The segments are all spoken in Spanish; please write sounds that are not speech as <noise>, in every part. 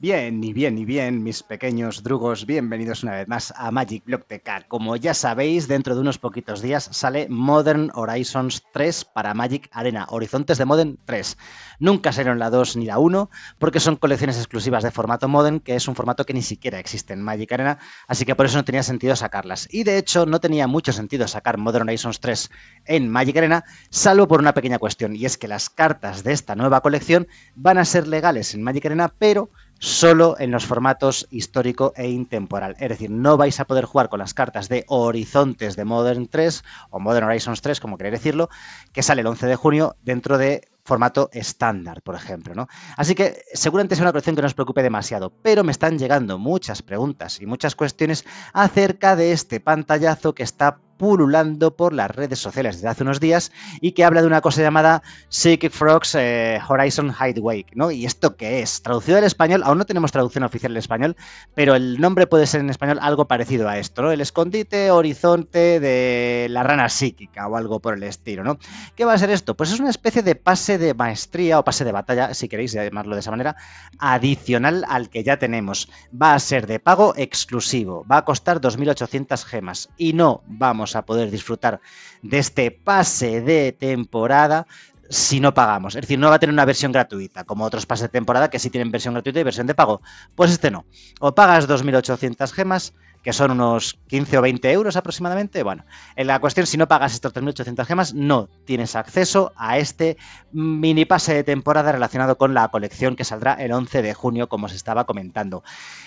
Bien, y bien, y bien, mis pequeños drugos, bienvenidos una vez más a Magic Block TK. Como ya sabéis, dentro de unos poquitos días sale Modern Horizons 3 para Magic Arena, Horizontes de Modern 3. Nunca salieron la 2 ni la 1, porque son colecciones exclusivas de formato Modern, que es un formato que ni siquiera existe en Magic Arena, así que por eso no tenía sentido sacarlas. Y de hecho, no tenía mucho sentido sacar Modern Horizons 3 en Magic Arena, salvo por una pequeña cuestión, y es que las cartas de esta nueva colección van a ser legales en Magic Arena, pero solo en los formatos histórico e intemporal. Es decir, no vais a poder jugar con las cartas de Horizontes de Modern 3 o Modern Horizons 3, como queréis decirlo, que sale el 11 de junio dentro de formato estándar, por ejemplo. ¿no? Así que seguramente es una cuestión que nos preocupe demasiado, pero me están llegando muchas preguntas y muchas cuestiones acerca de este pantallazo que está pululando por las redes sociales desde hace unos días y que habla de una cosa llamada Psychic Frogs eh, Horizon Hideaway, ¿no? ¿Y esto qué es? Traducido al español, aún no tenemos traducción oficial en español, pero el nombre puede ser en español algo parecido a esto, ¿no? El escondite horizonte de la rana psíquica o algo por el estilo, ¿no? ¿Qué va a ser esto? Pues es una especie de pase de maestría o pase de batalla, si queréis llamarlo de esa manera, adicional al que ya tenemos. Va a ser de pago exclusivo, va a costar 2.800 gemas y no vamos a poder disfrutar de este pase de temporada si no pagamos. Es decir, no va a tener una versión gratuita, como otros pases de temporada que sí tienen versión gratuita y versión de pago. Pues este no. O pagas 2.800 gemas, que son unos 15 o 20 euros aproximadamente. Bueno, en la cuestión, si no pagas estos 3.800 gemas, no tienes acceso a este mini pase de temporada relacionado con la colección que saldrá el 11 de junio, como se estaba comentando.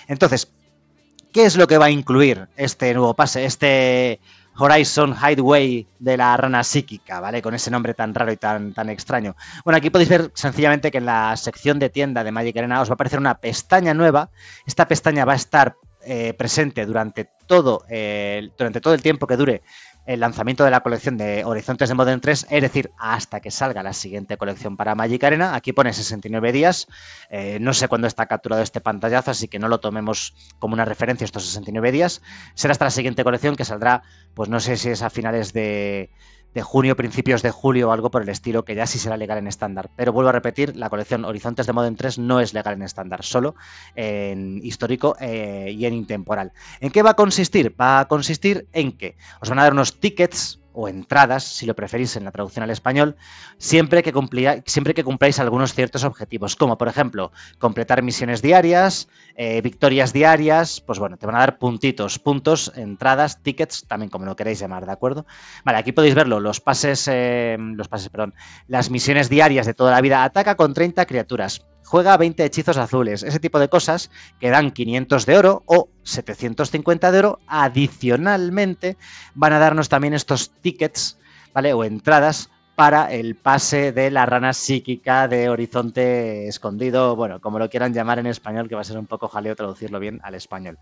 Entonces, ¿Qué es lo que va a incluir este nuevo pase, este, Horizon Highway de la rana psíquica, ¿vale? Con ese nombre tan raro y tan, tan extraño. Bueno, aquí podéis ver sencillamente que en la sección de tienda de Magic Arena os va a aparecer una pestaña nueva. Esta pestaña va a estar eh, presente durante todo, el, eh, durante todo el tiempo que dure el lanzamiento de la colección de Horizontes de Modern 3, es decir, hasta que salga la siguiente colección para Magic Arena. Aquí pone 69 días. Eh, no sé cuándo está capturado este pantallazo, así que no lo tomemos como una referencia estos 69 días. Será hasta la siguiente colección que saldrá, pues no sé si es a finales de, de junio, principios de julio o algo por el estilo, que ya sí será legal en estándar. Pero vuelvo a repetir, la colección Horizontes de en 3 no es legal en estándar, solo en histórico eh, y en intemporal. ¿En qué va a consistir? Va a consistir en que os van a dar unos tickets o entradas, si lo preferís en la traducción al español, siempre que, siempre que cumpláis algunos ciertos objetivos, como por ejemplo completar misiones diarias, eh, victorias diarias, pues bueno, te van a dar puntitos, puntos, entradas, tickets, también como lo queréis llamar, ¿de acuerdo? Vale, aquí podéis verlo, los pases, eh, los pases, perdón, las misiones diarias de toda la vida, ataca con 30 criaturas juega 20 hechizos azules, ese tipo de cosas que dan 500 de oro o 750 de oro. Adicionalmente, van a darnos también estos tickets, ¿vale? O entradas para el pase de la rana psíquica de Horizonte Escondido, bueno, como lo quieran llamar en español, que va a ser un poco jaleo traducirlo bien al español.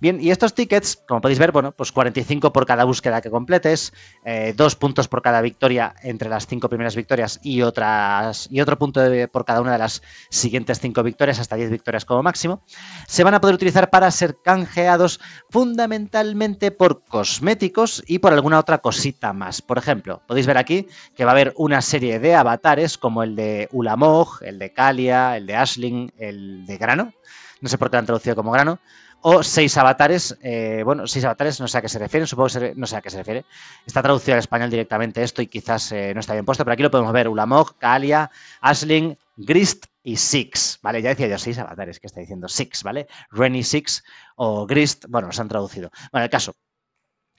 Bien, y estos tickets, como podéis ver, bueno, pues 45 por cada búsqueda que completes, eh, dos puntos por cada victoria entre las cinco primeras victorias y otras y otro punto por cada una de las siguientes cinco victorias, hasta 10 victorias como máximo, se van a poder utilizar para ser canjeados fundamentalmente por cosméticos y por alguna otra cosita más. Por ejemplo, podéis ver aquí que va a haber una serie de avatares como el de Ulamog, el de Kalia, el de Ashling, el de Grano, no sé por qué lo han traducido como Grano, o seis avatares, eh, bueno, seis avatares, no sé a qué se refieren, supongo que no sé a qué se refiere. Está traducido al español directamente esto y quizás eh, no está bien puesto, pero aquí lo podemos ver, Ulamog, Kalia, Ashling, Grist y Six, ¿vale? Ya decía yo seis avatares, que está diciendo Six, ¿vale? Renny Six o Grist, bueno, se han traducido. Bueno, el caso,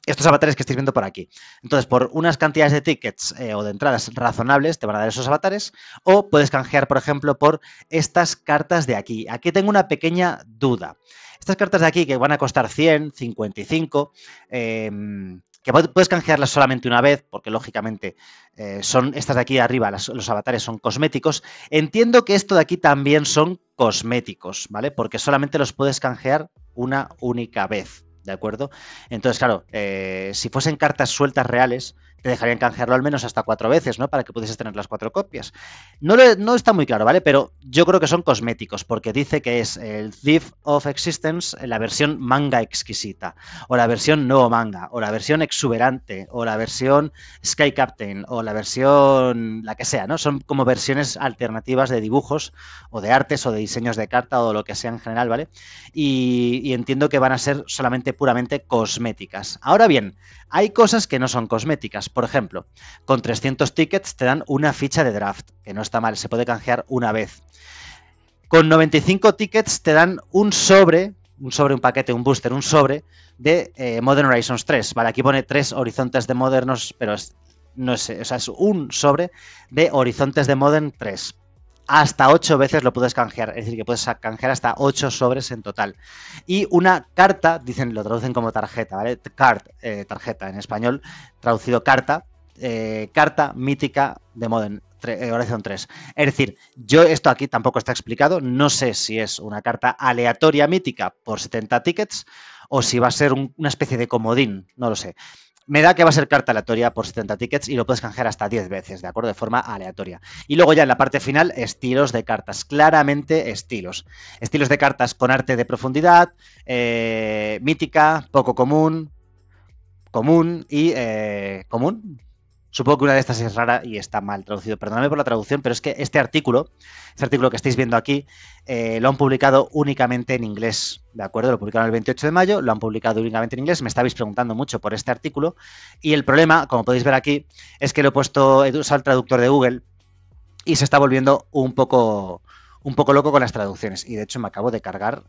estos avatares que estáis viendo por aquí. Entonces, por unas cantidades de tickets eh, o de entradas razonables, te van a dar esos avatares. O puedes canjear, por ejemplo, por estas cartas de aquí. Aquí tengo una pequeña duda. Estas cartas de aquí, que van a costar 100, 55, em, que puedes canjearlas solamente una vez, porque lógicamente eh, son estas de aquí arriba, los avatares son cosméticos. Entiendo que esto de aquí también son cosméticos, ¿vale? Porque solamente los puedes canjear una única vez. ¿De acuerdo? Entonces, claro, eh, si fuesen cartas sueltas reales, te dejarían canjearlo al menos hasta cuatro veces, ¿no? Para que pudieses tener las cuatro copias. No, está muy claro, ¿vale? Pero yo creo que son cosméticos, porque dice que es el Thief of Existence, eh, la versión manga exquisita, o la versión no manga, o la versión exuberante, o la versión Sky Captain, o la versión la que sea, ¿no? Son como versiones alternativas de dibujos, o de artes, o de diseños de carta, o lo que sea en general, ¿vale? Y, y entiendo que van a ser solamente puramente cosméticas. Ahora bien, hay cosas que no son cosméticas por ejemplo, con 300 tickets te dan una ficha de draft, que no está mal, se puede canjear una vez. Con 95 tickets te dan un sobre, un sobre, un paquete, un booster, un sobre de eh, Modern Horizons 3. Vale, aquí pone tres horizontes de modernos, pero no sé, o sea, es un sobre de horizontes de Modern 3 hasta ocho veces lo puedes canjear, es decir, que puedes canjear hasta ocho sobres en total. Y una carta, dicen, lo traducen como tarjeta, ¿vale? Card, eh, tarjeta en español, traducido carta, eh, carta mítica de Modern. Horizon 3. Es decir, yo esto aquí tampoco está explicado, no sé si es una carta aleatoria mítica por 70 tickets o si va a ser una especie de comodín, no lo sé me da que va a ser carta aleatoria por 70 tickets y lo puedes canjear hasta 10 veces, ¿de acuerdo? De forma aleatoria. Y luego ya en la parte final, estilos de cartas, claramente estilos. Estilos de cartas con arte de profundidad, eh, mítica, poco común, común y eh, común, Supongo que una de estas es rara y está mal traducido. Perdóname por la traducción, pero es que este artículo, este artículo que estáis viendo aquí, eh, lo han publicado únicamente en inglés, ¿de acuerdo? Lo publicaron el 28 de mayo, lo han publicado únicamente en inglés. Me estabais preguntando mucho por este artículo. Y el problema, como podéis ver aquí, es que lo he puesto, al traductor de Google y se está volviendo un poco, un poco loco con las traducciones. Y de hecho me acabo de cargar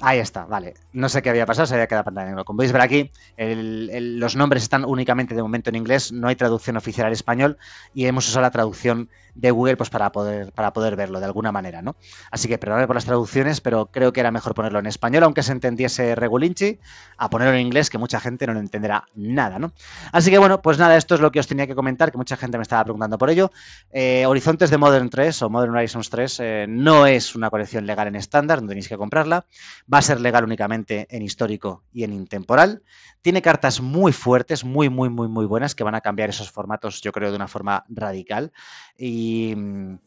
Ahí está, vale. No sé qué había pasado, se había quedado pantalla Como podéis ver aquí, los nombres están únicamente de momento en inglés, no hay traducción oficial al español y hemos usado la traducción de Google pues, para, poder, para poder verlo de alguna manera, ¿no? Así que perdonadme por las traducciones, pero creo que era mejor ponerlo en español, aunque se entendiese regulinchi, a ponerlo en inglés, que mucha gente no lo entenderá nada, ¿no? Así que bueno, pues nada, esto es lo que os tenía que comentar, que mucha gente me estaba preguntando por ello. Eh, Horizontes de Modern 3 o Modern Horizons 3 eh, no es una colección legal en estándar, no tenéis que comprarla va a ser legal únicamente en histórico y en intemporal. Tiene cartas muy fuertes, muy, muy, muy, muy buenas, que van a cambiar esos formatos, yo creo, de una forma radical. Y. Mm,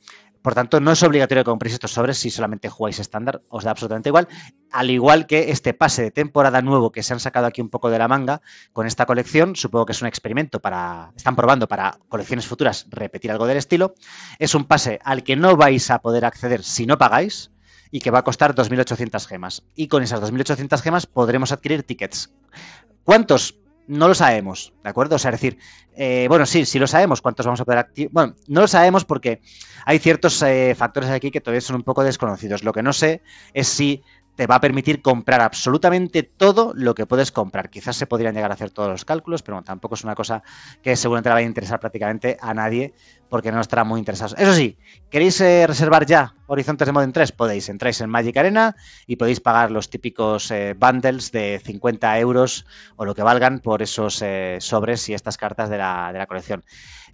por tanto, no es obligatorio que compréis estos sobres si solamente jugáis estándar, os da absolutamente igual. Al igual que este pase de temporada nuevo que se han sacado aquí un poco de la manga con esta colección, supongo que es un experimento para. Están probando para colecciones futuras repetir algo del estilo. Es un pase al que no vais a poder acceder si no pagáis y que va a costar 2.800 gemas. Y con esas 2.800 gemas podremos adquirir tickets. ¿Cuántos? No lo sabemos, ¿de acuerdo? O sea, es decir, eh, bueno, sí, sí lo sabemos, cuántos vamos a poder activar. Bueno, no lo sabemos porque hay ciertos eh, factores aquí que todavía son un poco desconocidos. Lo que no sé es si te va a permitir comprar absolutamente todo lo que puedes comprar. Quizás se podrían llegar a hacer todos los cálculos, pero tampoco es una cosa que seguramente la vaya a interesar prácticamente a nadie porque no estará muy interesado. Eso sí, ¿queréis eh, reservar ya Horizontes de Modern 3? Podéis, entráis en Magic Arena y podéis pagar los típicos eh, bundles de 50 euros o lo que valgan por esos eh, sobres y estas cartas de la colección.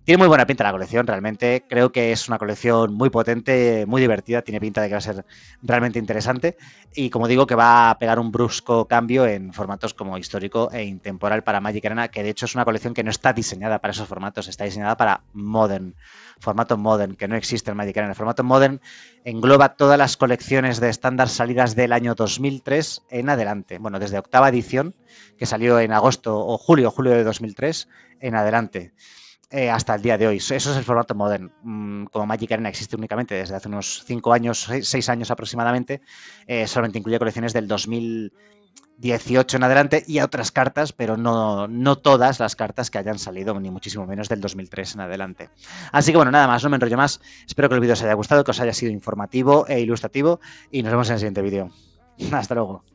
Tiene muy buena pinta la colección, realmente. Creo que es una colección muy potente, muy divertida. Tiene pinta de que va a ser realmente interesante. Y como digo, que va a pegar un brusco cambio en formatos como histórico e intemporal para Magic Arena, que de hecho es una colección que no está diseñada para esos formatos, está diseñada para modern, formato modern, que no existe en Magic Arena. El formato modern engloba todas las colecciones de estándar salidas del año 2003 en adelante. Bueno, desde octava edición, que salió en agosto o julio, julio de 2003, en adelante. Eh, hasta el día de hoy. Eso es el formato moderno. Mm, como Magic Arena existe únicamente desde hace unos 5 años, 6 años aproximadamente, eh, solamente incluye colecciones del 2018 en adelante y otras cartas, pero no, no todas las cartas que hayan salido, ni muchísimo menos del 2003 en adelante. Así que bueno, nada más, no me enrollo más. Espero que el vídeo os haya gustado, que os haya sido informativo e ilustrativo y nos vemos en el siguiente vídeo. <laughs> Hasta luego.